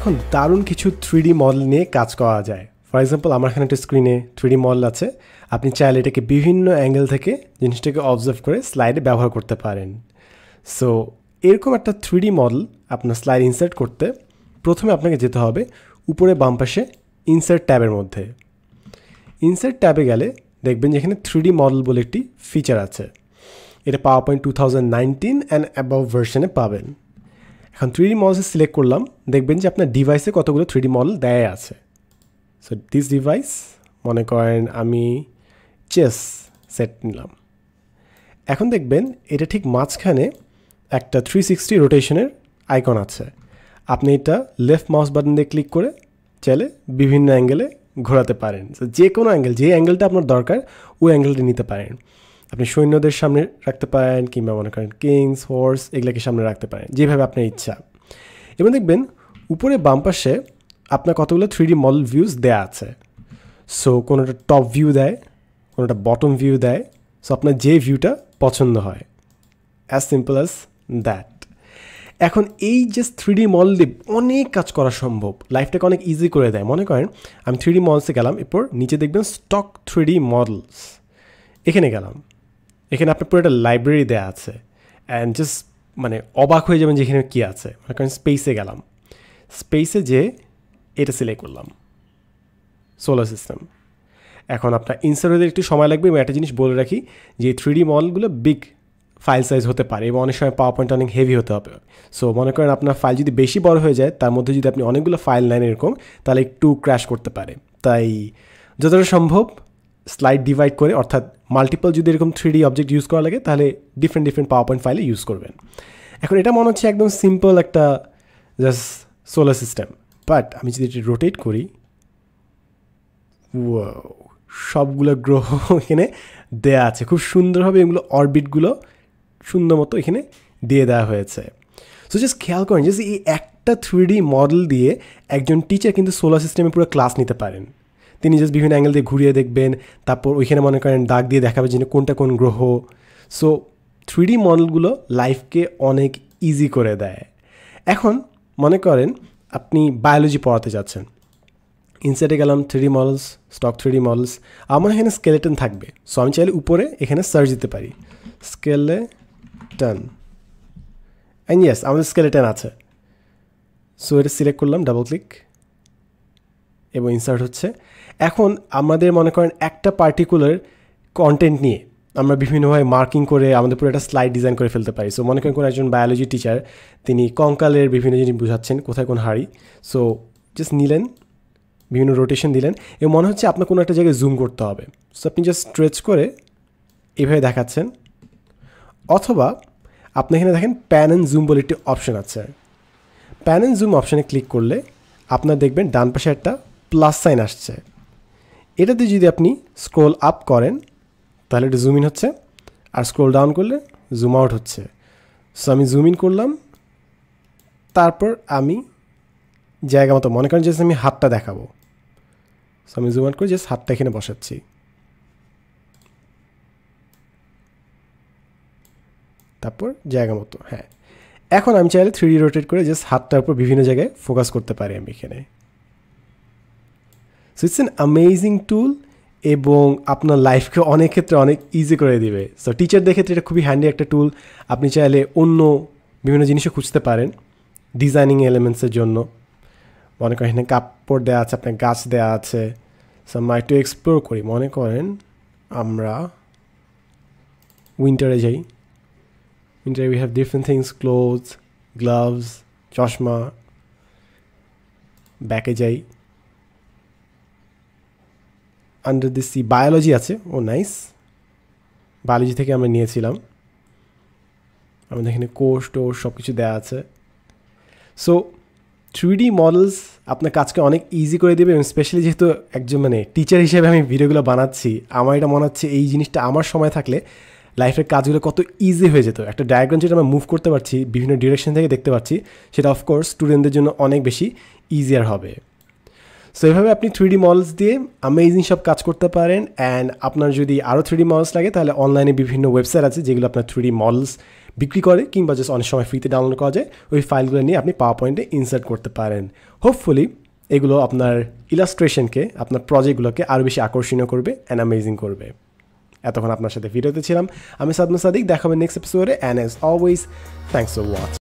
এখন দারুণ কিছু থ্রিডি মডেল নিয়ে কাজ করা যায় ফর এক্সাম্পল আমার এখানে একটা স্ক্রিনে থ্রিডি মডেল আছে আপনি চাইলে এটাকে বিভিন্ন অ্যাঙ্গেল থেকে জিনিসটাকে অবজার্ভ করে স্লাইডে ব্যবহার করতে পারেন সো এরকম একটা থ্রিডি মডেল আপনার স্লাইড ইনসার্ট করতে প্রথমে আপনাকে যেতে হবে উপরে বাম পাশে ইনসার্ট ট্যাবের মধ্যে ইনসার্ট ট্যাবে গেলে দেখবেন যেখানে থ্রি থ্রিডি মডেল বলে একটি ফিচার আছে এটা PowerPoint two thousand nineteen and above ভার্সনে পাবেন এখন থ্রি ডি মডেলস সিলেক্ট করলাম দেখবেন যে আপনার ডিভাইসে কতগুলো থ্রি ডি মডেল দেয় আছে সো দিস ডিভাইস মনে করেন আমি চেস সেট নিলাম এখন দেখবেন এটা ঠিক মাঝখানে একটা থ্রি সিক্সটি রোটেশনের আইকন আছে আপনি এটা লেফট মাউস বাটন দিয়ে ক্লিক করে চাইলে বিভিন্ন অ্যাঙ্গেলে ঘোরাতে পারেন যে কোনো অ্যাঙ্গেল যে অ্যাঙ্গেলটা আপনার দরকার ওই অ্যাঙ্গেলটি নিতে পারেন আপনি সৈন্যদের সামনে রাখতে পারেন কিংবা মনে করেন কিংস হর্স এগুলোকে সামনে রাখতে পারেন যেভাবে আপনার ইচ্ছা এবং দেখবেন উপরে বাম পাশে আপনার কতগুলো থ্রি ডি মডেল ভিউজ দেয়া আছে সো কোনোটা টপ ভিউ দেয় কোনোটা বটম ভিউ দেয় সো আপনার যে ভিউটা পছন্দ হয় অ্যাজ সিম্পল অ্যাজ দ্যাট এখন এই যে থ্রি ডি মল দিয়ে অনেক কাজ করা সম্ভব লাইফটাকে অনেক ইজি করে দেয় মনে করেন আমি থ্রি ডি মলসে গেলাম এরপর নিচে দেখবেন স্টক থ্রি ডি মডেলস এখানে গেলাম এখানে আপনার পুরো একটা লাইব্রেরি দেওয়া আছে অ্যান্ড জাস্ট মানে অবাক হয়ে যাবেন যেখানে কী আছে মনে করেন স্পেসে গেলাম স্পেসে যে এটা সিলেক্ট করলাম সোলার সিস্টেম এখন আপনার ইনসার হতে একটু সময় লাগবে এবং একটা জিনিস বলে রাখি যে থ্রি ডি মডেলগুলো বিগ ফাইল সাইজ হতে পারে এবং অনেক সময় পাওয়ার পয়েন্ট অনেক হেভি হতে হবে সো মনে করেন আপনার ফাইল যদি বেশি বড় হয়ে যায় তার মধ্যে যদি আপনি অনেকগুলো ফাইল নেন এরকম তাহলে একটু ক্র্যাশ করতে পারে তাই যতটা সম্ভব স্লাইড ডিভাইড করে অর্থাৎ মাল্টিপল যদি এরকম থ্রি ডি অবজেক্ট ইউজ করা লাগে তাহলে ডিফারেন্ট ডিফারেন্ট পাওয়ার পয়েন্ট ফাইলে ইউজ করবেন এখন এটা মনে হচ্ছে একদম সিম্পল একটা জাস্ট সোলার সিস্টেম বাট আমি যদি এটি রোটেট করি সবগুলো গ্রহ এখানে দেয়া আছে খুব সুন্দরভাবে এগুলো অরবিটগুলো সুন্দর মতো এখানে দিয়ে দেওয়া হয়েছে সো জাস্ট খেয়াল করেন যে এই একটা থ্রি মডেল দিয়ে একজন টিচার কিন্তু সোলার সিস্টেমে পুরো ক্লাস নিতে পারেন তিনি জাস্ট বিভিন্ন অ্যাঙ্গেল দিয়ে ঘুরিয়ে দেখবেন তারপর ওইখানে মনে করেন দাগ দিয়ে দেখাবে যে কোনটা কোন গ্রহ সো থ্রি ডি মডেলগুলো লাইফকে অনেক ইজি করে দেয় এখন মনে করেন আপনি বায়োলজি পড়াতে যাচ্ছেন ইনসাইডে গেলাম three D models stock three D models আমার এখানে স্কেলেটন থাকবে সো আমি চাইলে উপরে এখানে সার্চ দিতে পারি স্কেলে টান অ্যান্ড ইয়েস আমাদের স্কেলেটন আছে সো এটা সিলেক্ট করলাম ডাবল ক্লিক এবং ইনসার্ট হচ্ছে এখন আমাদের মনে করেন একটা পার্টিকুলার কন্টেন্ট নিয়ে আমরা বিভিন্নভাবে মার্কিং করে আমাদের পুরো একটা স্লাইড ডিজাইন করে ফেলতে পারি সো মনে করেন কোনো একজন বায়োলজি টিচার তিনি কঙ্কালের বিভিন্ন জিনিস বোঝাচ্ছেন কোথায় কোন হাড়ি সো জাস্ট নিলেন বিভিন্ন রোটেশন দিলেন এবং মনে হচ্ছে আপনার কোনো একটা জায়গায় জুম করতে হবে সো আপনি জাস্ট স্ট্রেচ করে এভাবে দেখাচ্ছেন অথবা আপনি এখানে দেখেন প্যান অ্যান্ড জুম বলে একটি অপশন আছে প্যান অ্যান্ড জুম অপশানে ক্লিক করলে আপনার দেখবেন ডান পাশে একটা প্লাস সাইন আসছে এটাতে যদি আপনি স্ক্রোল আপ করেন তাহলে এটা জুম ইন হচ্ছে আর স্ক্রোল ডাউন করলে জুম আউট হচ্ছে সো আমি জুম ইন করলাম তারপর আমি জায়গা মতো মনে করেন জাস্ট আমি হাতটা দেখাবো সো আমি জুম আউট করে জাস্ট হাতটা এখানে বসাচ্ছি তারপর জায়গা মতো হ্যাঁ এখন আমি চাইলে থ্রি রোটেট করে জাস্ট হাতটার উপর বিভিন্ন জায়গায় ফোকাস করতে পারি আমি এখানে so it's an amazing tool এবং আপনার লাইফকে অনেক ক্ষেত্রে অনেক ইজি করে দিবে সো টিচারদের ক্ষেত্রে এটা খুবই হ্যান্ডি একটা টুল আপনি চাইলে অন্য বিভিন্ন জিনিসও খুঁজতে পারেন ডিজাইনিং এলিমেন্টসের জন্য মনে করেন এখানে কাপড় দেওয়া আছে আপনার গাছ দেওয়া আছে সো আমরা একটু এক্সপ্লোর করি মনে করেন আমরা উইন্টারে যাই উইন্টারে we have different things clothes gloves চশমা ব্যাকে যাই আন্ডার দিস সি বায়োলজি আছে ও নাইস বায়োলজি থেকে আমরা নিয়েছিলাম আমাদের এখানে কোর্স টোর্স সব কিছু দেওয়া আছে সো থ্রিডি মডেলস আপনার কাজকে অনেক ইজি করে দেবে এবং স্পেশালি যেহেতু একজন মানে টিচার হিসেবে আমি ভিডিওগুলো বানাচ্ছি আমার এটা মনে হচ্ছে এই জিনিসটা আমার সময় থাকলে লাইফের কাজগুলো কত ইজি হয়ে যেত একটা ডায়াগ্রাম যেটা আমরা মুভ করতে পারছি বিভিন্ন ডিরেকশন থেকে দেখতে পাচ্ছি সেটা অফকোর্স স্টুডেন্টদের জন্য অনেক বেশি ইজিয়ার হবে সো এভাবে আপনি থ্রিডি মডেলস দিয়ে আমেজিং সব কাজ করতে পারেন অ্যান্ড আপনার যদি আরও থ্রিডি মডেলস লাগে তাহলে অনলাইনে বিভিন্ন ওয়েবসাইট আছে যেগুলো আপনার থ্রিডি মডেলস বিক্রি করে কিংবা জাস্ট অনেক সময় ফ্রিতে ডাউনলোড করা যায় ওই ফাইলগুলো নিয়ে আপনি পাওয়ার পয়েন্টে ইনসার্ট করতে পারেন হোপফুলি এগুলো আপনার ইলাস্ট্রেশনকে আপনার প্রজেক্টগুলোকে আরও বেশি আকর্ষণীয় করবে অ্যান্ড অ্যামেজিং করবে এতক্ষণ আপনার সাথে ভিডিওতে ছিলাম আমি সাদমা সাদিক দেখাবেন নেক্সট এপিসোডে and as always thanks for watch